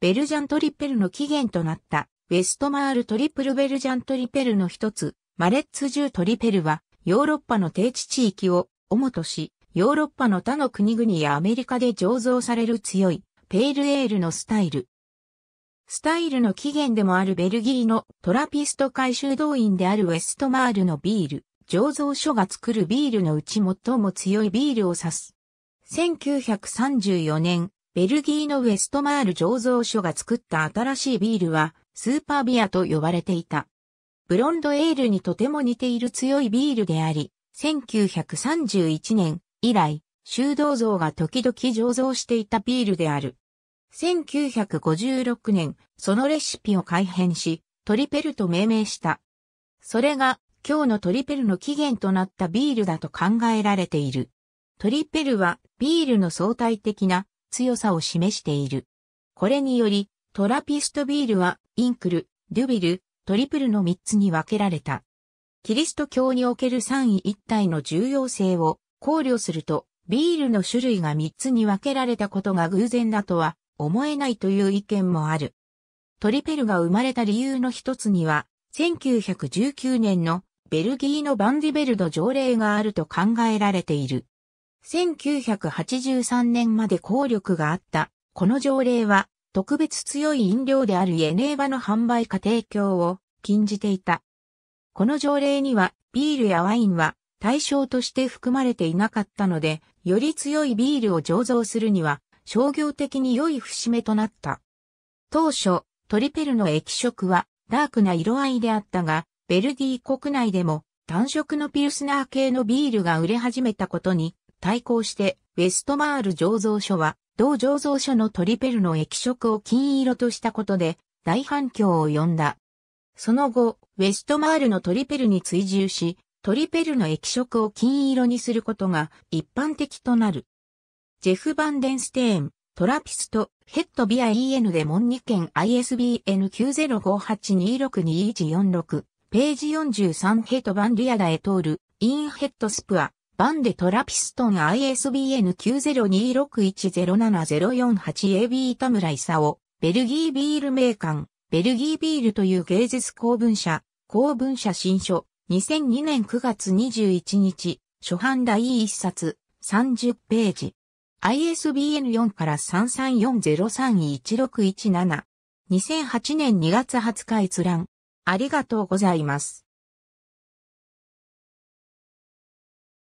ベルジャントリペルの起源となった、ウェストマールトリプルベルジャントリペルの一つ、マレッツジュートリペルは、ヨーロッパの低地地域を主とし、ヨーロッパの他の国々やアメリカで醸造される強い、ペールエールのスタイル。スタイルの起源でもあるベルギーのトラピスト回収動員であるウェストマールのビール、醸造所が作るビールのうち最も強いビールを指す。1934年、ベルギーのウェストマール醸造所が作った新しいビールは、スーパービアと呼ばれていた。ブロンドエールにとても似ている強いビールであり、1931年以来、修道像が時々醸造していたビールである。1956年、そのレシピを改変し、トリペルと命名した。それが、今日のトリペルの起源となったビールだと考えられている。トリペルは、ビールの相対的な強さを示している。これにより、トラピストビールは、インクル、デュビル、トリプルの3つに分けられた。キリスト教における三位一体の重要性を考慮すると、ビールの種類が3つに分けられたことが偶然だとは思えないという意見もある。トリペルが生まれた理由の一つには、1919年のベルギーのバンディベルド条例があると考えられている。1983年まで効力があった。この条例は、特別強い飲料であるエネーバの販売か提供を禁じていた。この条例には、ビールやワインは対象として含まれていなかったので、より強いビールを醸造するには、商業的に良い節目となった。当初、トリペルの液色はダークな色合いであったが、ベルディ国内でも単色のピルスナー系のビールが売れ始めたことに対抗して、ウェストマール醸造所は、同醸造所のトリペルの液色を金色としたことで、大反響を呼んだ。その後、ウェストマールのトリペルに追従し、トリペルの液色を金色にすることが一般的となる。ジェフ・バンデンステーン、トラピスト、ヘッドビア EN でモンケン ISBN9058262146、ページ43ヘッドバンリアダエトール、インヘッドスプア、バンデトラピストン ISBN9026107048AB 田村勲、ベルギービール名館、ベルギービールという芸術公文社、公文社新書、2002年9月21日、初版第1冊、30ページ。ISBN4 から3 3 4 0 3 1 6 1 7 2008年2月20日閲覧。ありがとうございます。